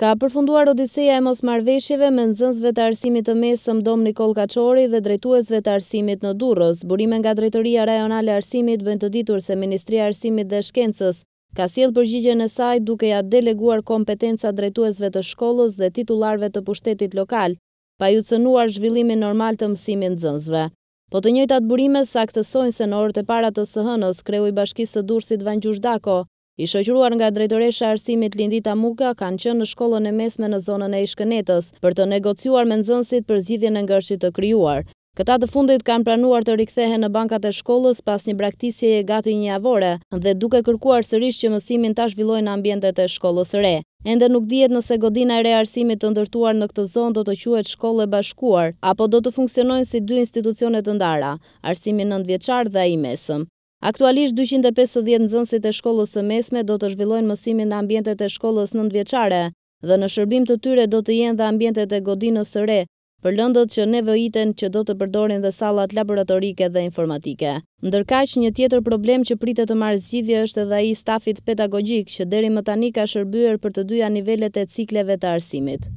Ka përfunduar odiseja e mos marveshjeve me nëzënzve të arsimit të mesëm Dom Nikol Kachori dhe drejtuesve të arsimit në Durrës. Burime nga drejtëria rajonale arsimit bënd të ditur se Ministria Arsimit dhe Shkencës ka siel përgjigje në saj duke ja deleguar kompetenca drejtuesve të shkollës dhe titularve të pushtetit lokal, pa ju cënuar zhvillimin normal të mësimin nëzënzve. Po të njëjtat burime saktësojnë se në orët e para të sëhënës, kreu i bashkisë të dursit Van Gjushdako, I shoqruar nga drejtoresha arsimit Lindita Muka kanë qënë në shkollën e mesme në zonën e ishkënetës për të negociuar me nëzënsit për zgjidhjen e ngërshit të kryuar. Këta të fundit kanë pranuar të rikthehe në bankat e shkollës pas një braktisje e gati një avore dhe duke kërkuar sërish që mësimin tash shvilloj në ambjendet e shkollës re. Ende nuk djetë nëse godina e re arsimit të ndërtuar në këtë zonë do të quet shkollë bashkuar, apo do të funksionojnë si dy institucionet të ndara, arsimin nëndvjeqar dhe i mesëm. Aktualisht 250 nëzënsit e shkollës së mesme do të zhvillojnë mësimin në ambjentet e shkollës nëndvjeqare dhe në shërbim të tyre do të jenë dhe ambjentet e godinës së re, për lëndët që ne vëjiten që do të përdorin dhe salat laboratorike dhe informatike. Ndërka që një tjetër problem që pritet të marë zgjidhje është edhe i stafit pedagogik që deri më tani ka shërbyer për të dyja nivellet e cikleve të arsimit.